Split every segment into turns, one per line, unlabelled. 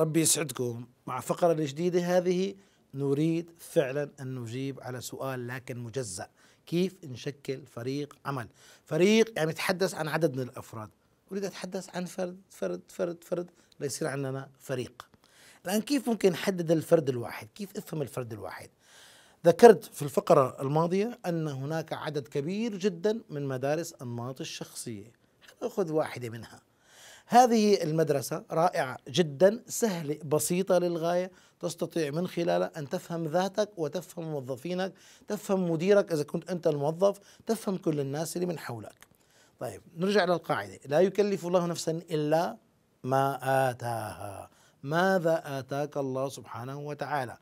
ربي يسعدكم مع فقرة جديدة هذه نريد فعلا أن نجيب على سؤال لكن مجزأ كيف نشكل فريق عمل فريق يعني يتحدث عن عدد من الأفراد أريد أتحدث عن فرد فرد فرد فرد ليصير عندنا فريق الآن كيف ممكن نحدد الفرد الواحد كيف أفهم الفرد الواحد ذكرت في الفقرة الماضية أن هناك عدد كبير جدا من مدارس أنماط الشخصية نأخذ واحدة منها هذه المدرسة رائعة جدا سهلة بسيطة للغاية تستطيع من خلالها أن تفهم ذاتك وتفهم موظفينك تفهم مديرك إذا كنت أنت الموظف تفهم كل الناس اللي من حولك طيب نرجع للقاعدة لا يكلف الله نفسا إلا ما آتاها ماذا آتاك الله سبحانه وتعالى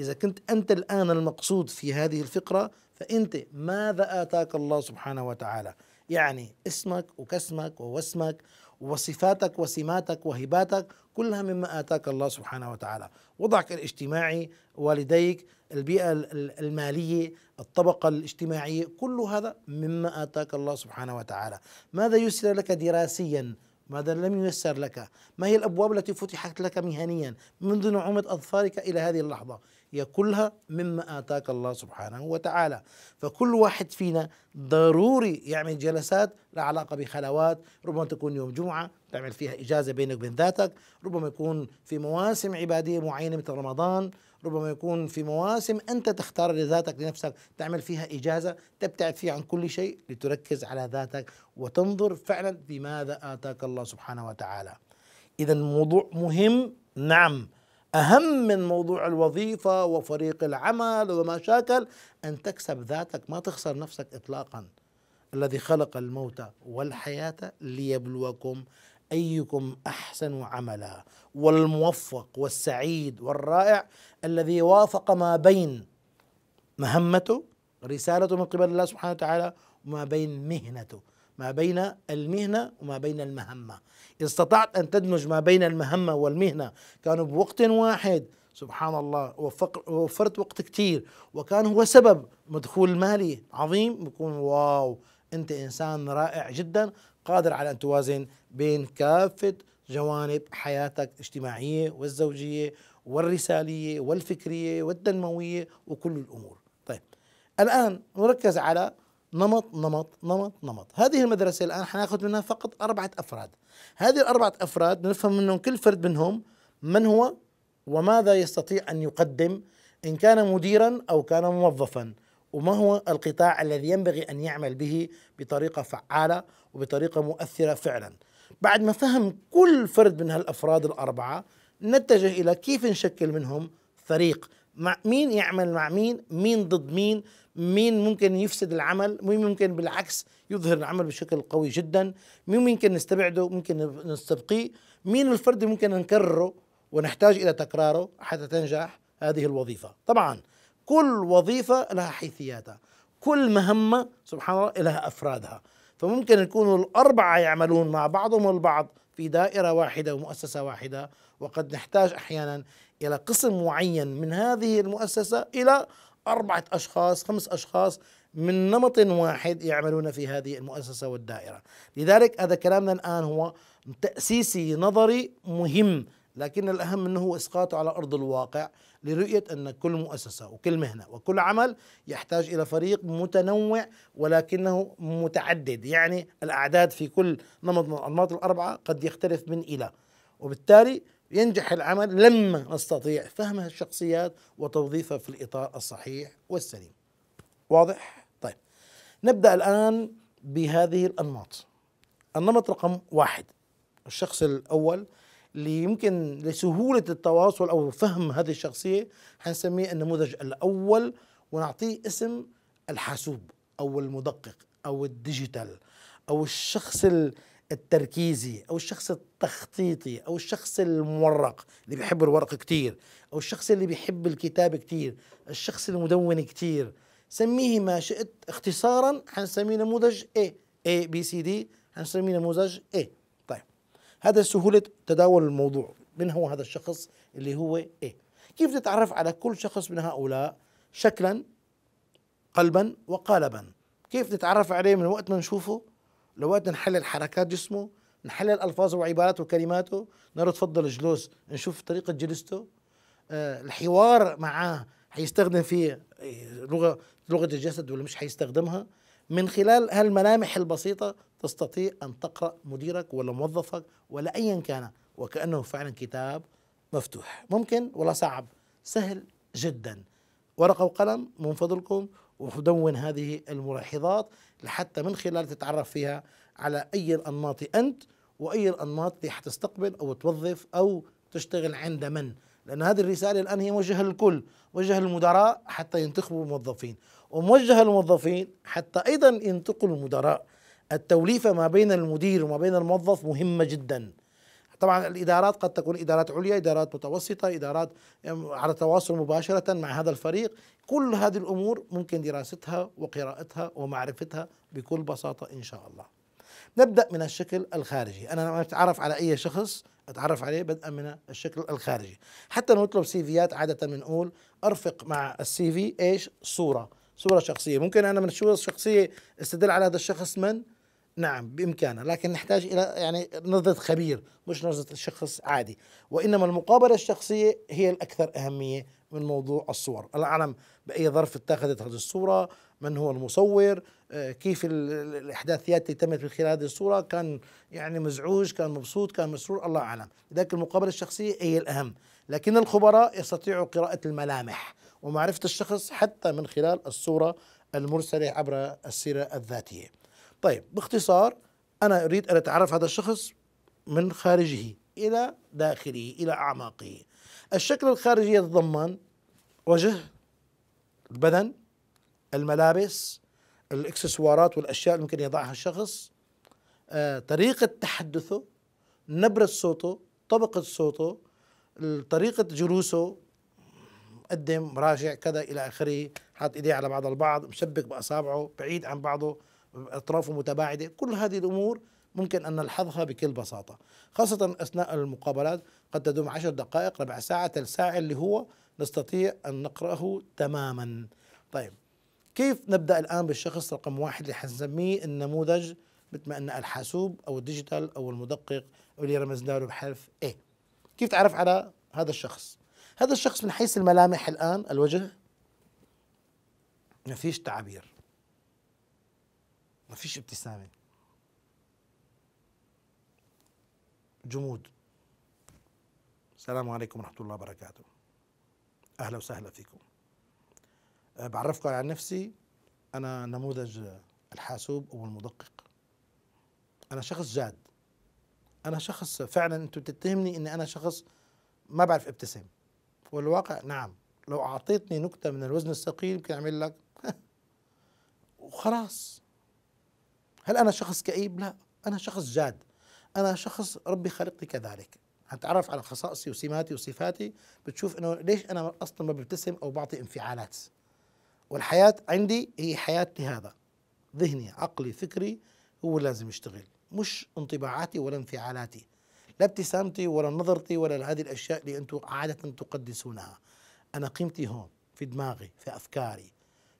إذا كنت أنت الآن المقصود في هذه الفقرة فأنت ماذا آتاك الله سبحانه وتعالى يعني اسمك وكسمك ووسمك وصفاتك وسماتك وهباتك كلها مما آتاك الله سبحانه وتعالى وضعك الاجتماعي والديك البيئة المالية الطبقة الاجتماعية كل هذا مما آتاك الله سبحانه وتعالى ماذا يسر لك دراسيا ماذا لم ييسر لك ما هي الأبواب التي فتحت لك مهنيا منذ نعومة أظفارك إلى هذه اللحظة كلها مما آتاك الله سبحانه وتعالى فكل واحد فينا ضروري يعمل جلسات لها علاقة بخلوات ربما تكون يوم جمعة تعمل فيها إجازة بينك وبين ذاتك ربما يكون في مواسم عبادية معينة مثل رمضان ربما يكون في مواسم أنت تختار لذاتك لنفسك تعمل فيها إجازة تبتعد فيها عن كل شيء لتركز على ذاتك وتنظر فعلا بماذا آتاك الله سبحانه وتعالى إذا موضوع مهم نعم أهم من موضوع الوظيفة وفريق العمل ومشاكل أن تكسب ذاتك ما تخسر نفسك إطلاقا الذي خلق الموت والحياة ليبلوكم أيكم أحسن عملا والموفق والسعيد والرائع الذي وافق ما بين مهمته رسالته من قبل الله سبحانه وتعالى وما بين مهنته ما بين المهنة وما بين المهمة استطعت أن تدمج ما بين المهمة والمهنة كانوا بوقت واحد سبحان الله وفق وفرت وقت كثير وكان هو سبب مدخول مالي عظيم بكون واو أنت إنسان رائع جدا قادر على أن توازن بين كافة جوانب حياتك الاجتماعية والزوجية والرسالية والفكرية والتنموية وكل الأمور طيب الآن نركز على نمط نمط نمط نمط هذه المدرسة الآن حناخذ منها فقط أربعة أفراد هذه الأربعة أفراد نفهم منهم كل فرد منهم من هو وماذا يستطيع أن يقدم إن كان مديرا أو كان موظفا وما هو القطاع الذي ينبغي أن يعمل به بطريقة فعالة وبطريقة مؤثرة فعلا بعد ما فهم كل فرد من هالأفراد الأربعة نتجه إلى كيف نشكل منهم فريق مع مين يعمل مع مين مين ضد مين مين ممكن يفسد العمل مين ممكن بالعكس يظهر العمل بشكل قوي جدا مين ممكن نستبعده ممكن نستبقيه مين الفرد ممكن نكرره ونحتاج إلى تكراره حتى تنجح هذه الوظيفة طبعا كل وظيفة لها حيثياتها كل مهمة سبحان الله لها أفرادها فممكن يكونوا الأربعة يعملون مع بعضهم البعض في دائرة واحدة ومؤسسة واحدة وقد نحتاج أحيانا إلى قسم معين من هذه المؤسسة إلى أربعة أشخاص خمس أشخاص من نمط واحد يعملون في هذه المؤسسة والدائرة لذلك هذا كلامنا الآن هو تأسيسي نظري مهم لكن الأهم أنه هو إسقاطه على أرض الواقع لرؤية أن كل مؤسسة وكل مهنة وكل عمل يحتاج إلى فريق متنوع ولكنه متعدد يعني الأعداد في كل نمط من الأنماط الأربعة قد يختلف من إلى وبالتالي ينجح العمل لما نستطيع فهم الشخصيات وتوظيفها في الإطار الصحيح والسليم واضح؟ طيب نبدأ الآن بهذه الأنماط النمط رقم واحد الشخص الأول اللي يمكن لسهولة التواصل أو فهم هذه الشخصية حنسميه النموذج الأول ونعطيه اسم الحاسوب أو المدقق أو الديجيتال أو الشخص التركيزي او الشخص التخطيطي او الشخص المورق اللي بيحب الورق كتير او الشخص اللي بيحب الكتاب كتير الشخص المدون كتير سميه ما شئت اختصارا حنسميه نموذج A A B C D حنسميه نموذج A طيب هذا سهولة تداول الموضوع من هو هذا الشخص اللي هو A كيف نتعرف على كل شخص من هؤلاء شكلا قلبا وقالبا كيف نتعرف عليه من وقت ما نشوفه لو بدنا نحلل حركات جسمه نحلل الفاظه وعباراته وكلماته نرد تفضل جلوس نشوف طريقه جلسته آه، الحوار معاه حيستخدم فيه إيه، لغه لغه الجسد ولا مش حيستخدمها من خلال هالملامح البسيطه تستطيع ان تقرا مديرك ولا موظفك ولا ايا كان وكانه فعلا كتاب مفتوح ممكن ولا صعب سهل جدا ورقه وقلم من فضلكم وندون هذه الملاحظات لحتى من خلال تتعرف فيها على أي الأنماط أنت وأي الأنماط اللي حتستقبل أو توظف أو تشتغل عند من لأن هذه الرسالة الآن هي موجهة للكل موجهة للمدراء حتى ينتخبوا الموظفين وموجهة للموظفين حتى أيضا ينتقلوا المدراء التوليفة ما بين المدير وما بين الموظف مهمة جدا طبعا الادارات قد تكون ادارات عليا ادارات متوسطه ادارات على تواصل مباشره مع هذا الفريق كل هذه الامور ممكن دراستها وقراءتها ومعرفتها بكل بساطه ان شاء الله نبدا من الشكل الخارجي انا لما اتعرف على اي شخص اتعرف عليه بدءا من الشكل الخارجي حتى نطلب سيفيات عاده بنقول ارفق مع السي في ايش صوره صوره شخصيه ممكن انا من الصوره الشخصيه استدل على هذا الشخص من نعم بإمكانه لكن نحتاج إلى يعني نظرة خبير مش نظرة شخص عادي وإنما المقابلة الشخصية هي الأكثر أهمية من موضوع الصور العلم بأي ظرف اتخذت هذه الصورة من هو المصور آه، كيف الإحداثيات اللي تمت من خلال هذه الصورة كان يعني مزعوج كان مبسوط كان مسرور الله أعلم لذلك المقابلة الشخصية هي الأهم لكن الخبراء يستطيعوا قراءة الملامح ومعرفة الشخص حتى من خلال الصورة المرسلة عبر السيرة الذاتية طيب باختصار أنا أريد أن أتعرف هذا الشخص من خارجه إلى داخله إلى أعماقه الشكل الخارجي يتضمن وجه البدن الملابس الاكسسوارات والاشياء اللي ممكن يضعها الشخص آه، طريقة تحدثه نبرة صوته طبقة صوته طريقة جلوسه مقدم راجع كذا إلى آخره حاط إيديه على بعض البعض مشبك بأصابعه بعيد عن بعضه أطرافه متباعدة كل هذه الأمور ممكن أن نلحظها بكل بساطة خاصة أثناء المقابلات قد تدوم عشر دقائق ربع ساعة الساعه ساعة اللي هو نستطيع أن نقرأه تماما طيب كيف نبدأ الآن بالشخص رقم واحد اللي حنسميه النموذج مثل ما أن الحاسوب أو الديجيتال أو المدقق اللي رمزنا له بحرف A كيف تعرف على هذا الشخص هذا الشخص من حيث الملامح الآن الوجه ما فيش تعابير ما فيش ابتسامة جمود السلام عليكم ورحمة الله وبركاته أهلا وسهلا فيكم أه، بعرفكم عن نفسي أنا نموذج الحاسوب أو المدقق أنا شخص جاد أنا شخص فعلا أنتم تتهمني إني أنا شخص ما بعرف ابتسم والواقع نعم لو أعطيتني نكتة من الوزن الثقيل يمكن أعمل لك وخلاص هل أنا شخص كئيب؟ لا أنا شخص جاد أنا شخص ربي خلقني كذلك هتعرف على خصائصي وسماتي وصفاتي بتشوف انه ليش انا اصلا ما ببتسم او بعطي انفعالات والحياه عندي هي حياتي هذا ذهني عقلي فكري هو لازم يشتغل مش انطباعاتي ولا انفعالاتي لا ابتسامتي ولا نظرتي ولا هذه الاشياء اللي انتم عاده تقدسونها انا قيمتي هون في دماغي في افكاري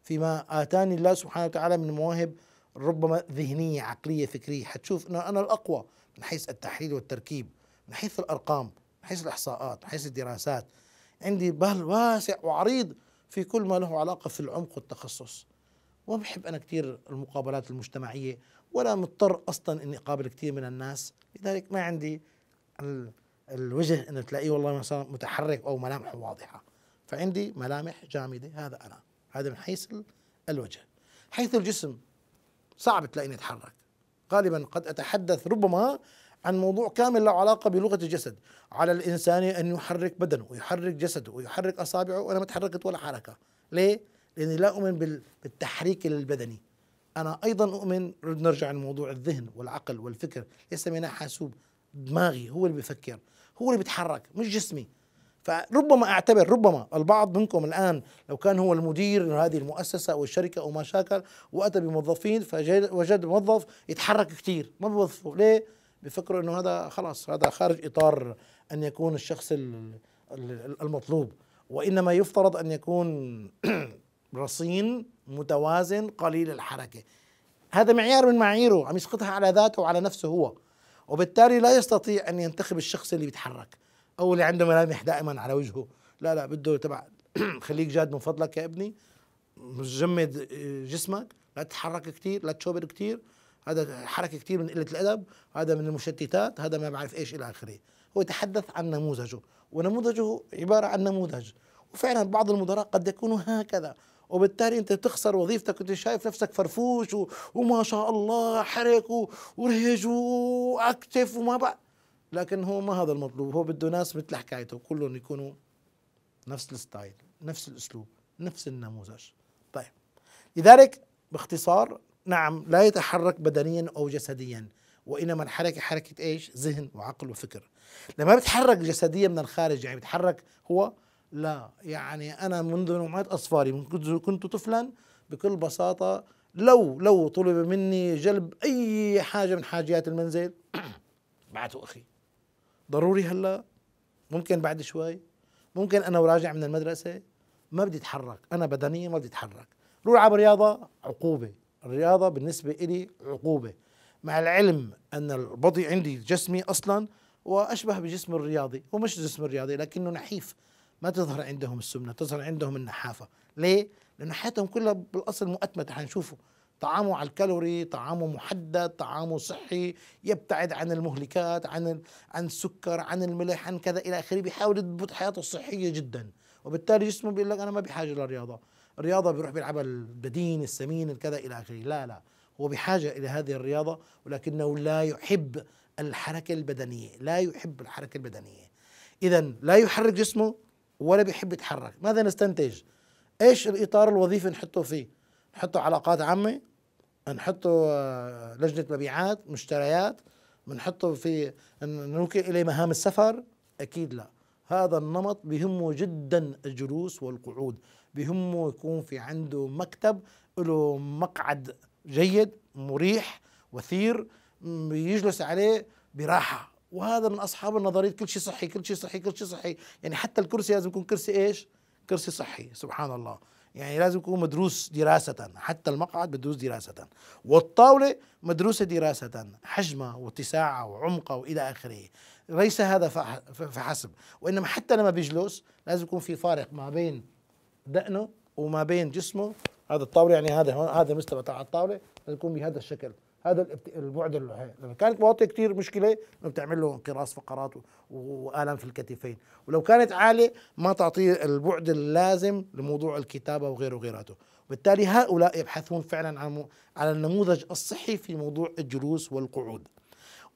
فيما اتاني الله سبحانه وتعالى من مواهب ربما ذهنيه عقليه فكريه حتشوف انه انا الاقوى من حيث التحليل والتركيب من حيث الارقام من حيث الاحصاءات من حيث الدراسات عندي بال واسع وعريض في كل ما له علاقه في العمق والتخصص وبحب انا كثير المقابلات المجتمعيه ولا مضطر اصلا اني اقابل كثير من الناس لذلك ما عندي الوجه انه تلاقيه والله مثلا متحرك او ملامحه واضحه فعندي ملامح جامده هذا انا هذا من حيث الوجه حيث الجسم صعب تلاقيني اتحرك غالبا قد اتحدث ربما عن موضوع كامل له علاقة بلغة الجسد على الإنسان أن يحرك بدنه ويحرك جسده ويحرك أصابعه وأنا ما تحركت ولا حركة ليه؟ لأني لا أؤمن بالتحريك البدني أنا أيضا أؤمن نرجع لموضوع الذهن والعقل والفكر ليس من حاسوب دماغي هو اللي بيفكر هو اللي بيتحرك مش جسمي فربما اعتبر ربما البعض منكم الان لو كان هو المدير هذه المؤسسه او الشركه او ما شاكل واتى بموظفين فوجد موظف يتحرك كثير ما بوظفه ليه؟ بفكروا انه هذا خلاص هذا خارج اطار ان يكون الشخص المطلوب وانما يفترض ان يكون رصين متوازن قليل الحركه هذا معيار من معاييره عم يسقطها على ذاته وعلى نفسه هو وبالتالي لا يستطيع ان ينتخب الشخص اللي بيتحرك او اللي عنده ملامح دائما على وجهه لا لا بده تبع خليك جاد من فضلك يا ابني جمد آه، جسمك لا تتحرك كثير لا تشوبر كثير هذا حركه كثير من قله الادب هذا من المشتتات هذا ما بعرف ايش الى اخره هو يتحدث عن نموذجه ونموذجه عباره عن نموذج وفعلا بعض المدراء قد يكونوا هكذا وبالتالي انت تخسر وظيفتك وانت شايف نفسك فرفوش و... وما شاء الله حرك و... ورهج واكتف وما بقى لكن هو ما هذا المطلوب هو بده ناس مثل حكايته كلهم يكونوا نفس الستايل نفس الاسلوب نفس النموذج طيب لذلك باختصار نعم لا يتحرك بدنيا او جسديا وانما الحركه حركه ايش ذهن وعقل وفكر لما بيتحرك جسديا من الخارج يعني بيتحرك هو لا يعني انا منذ نعمه اصفاري من كنت طفلا بكل بساطه لو لو طلب مني جلب اي حاجه من حاجيات المنزل بعته اخي ضروري هلا ممكن بعد شوي ممكن انا وراجع من المدرسه ما بدي اتحرك انا بدنيا ما بدي اتحرك روح العب رياضه عقوبه الرياضه بالنسبه لي عقوبه مع العلم ان البضي عندي جسمي اصلا واشبه بجسم الرياضي هو مش جسم الرياضي لكنه نحيف ما تظهر عندهم السمنه تظهر عندهم النحافه ليه لانه حياتهم كلها بالاصل مؤتمته حنشوفه طعامه على الكالوري طعامه محدد طعامه صحي يبتعد عن المهلكات عن عن السكر عن الملح عن كذا الى اخره بيحاول يضبط حياته الصحيه جدا وبالتالي جسمه بيقول لك انا ما بحاجه للرياضه الرياضه بيروح بيلعبها البدين السمين الكذا الى اخره لا لا هو بحاجه الى هذه الرياضه ولكنه لا يحب الحركه البدنيه لا يحب الحركه البدنيه اذا لا يحرك جسمه ولا بيحب يتحرك ماذا نستنتج ايش الاطار الوظيفي نحطه فيه نحطه علاقات عامه بنحطه آه، لجنه مبيعات مشتريات بنحطه في نوكل اليه مهام السفر اكيد لا هذا النمط بهمه جدا الجلوس والقعود بهمه يكون في عنده مكتب له مقعد جيد مريح وثير بيجلس عليه براحه وهذا من اصحاب النظريه كل شيء صحي كل شيء صحي كل شيء صحي يعني حتى الكرسي لازم يكون كرسي ايش كرسي صحي سبحان الله يعني لازم يكون مدروس دراسة حتى المقعد مدروس دراسة والطاولة مدروسة دراسة حجمها واتساعها وعمقها وإلى آخره ليس هذا فحسب وإنما حتى لما بيجلس لازم يكون في فارق ما بين دقنه وما بين جسمه هذا الطاولة يعني هذا هذا المستوى تاع الطاولة لازم يكون بهذا الشكل هذا البعد اللحية لما كانت مواطية كثير مشكلة انه بتعمل له انقراض فقرات وآلام في الكتفين ولو كانت عالية ما تعطيه البعد اللازم لموضوع الكتابة وغيره وغيراته وبالتالي هؤلاء يبحثون فعلا عن على النموذج الصحي في موضوع الجلوس والقعود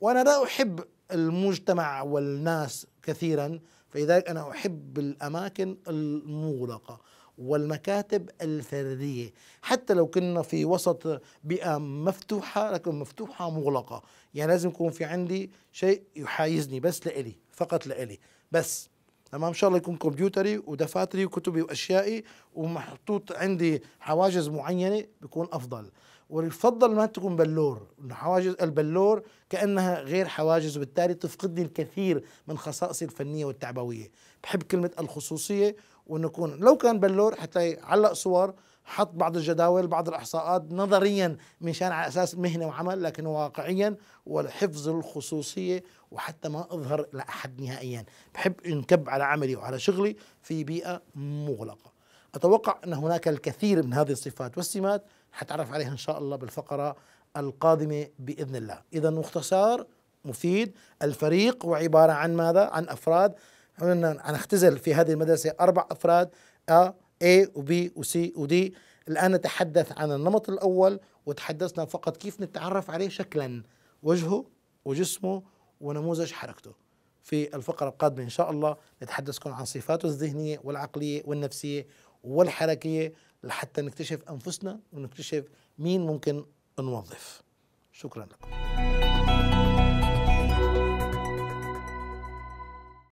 وأنا لا أحب المجتمع والناس كثيرا فلذلك أنا أحب الأماكن المغلقة والمكاتب الفردية حتى لو كنا في وسط بيئة مفتوحة لكن مفتوحة مغلقة يعني لازم يكون في عندي شيء يحايزني بس لإلي فقط لإلي بس تمام ان شاء الله يكون كمبيوتري ودفاتري وكتبي واشيائي ومحطوط عندي حواجز معينه بيكون افضل ويفضل ما تكون بلور حواجز البلور كانها غير حواجز وبالتالي تفقدني الكثير من خصائصي الفنيه والتعبويه بحب كلمه الخصوصيه وانه يكون لو كان بلور حتى يعلق صور حط بعض الجداول بعض الاحصاءات نظريا من شان على اساس مهنه وعمل لكن واقعيا والحفظ الخصوصيه وحتى ما اظهر لاحد نهائيا بحب انكب على عملي وعلى شغلي في بيئه مغلقه اتوقع ان هناك الكثير من هذه الصفات والسمات حتعرف عليها ان شاء الله بالفقره القادمه باذن الله اذا مختصر مفيد الفريق هو عباره عن ماذا عن افراد قلنا هنختزل في هذه المدرسة أربع أفراد أ A وبي وسي ودي الآن نتحدث عن النمط الأول وتحدثنا فقط كيف نتعرف عليه شكلا وجهه وجسمه ونموذج حركته في الفقرة القادمة إن شاء الله نتحدثكم عن صفاته الذهنية والعقلية والنفسية والحركية لحتى نكتشف أنفسنا ونكتشف مين ممكن نوظف شكرا لكم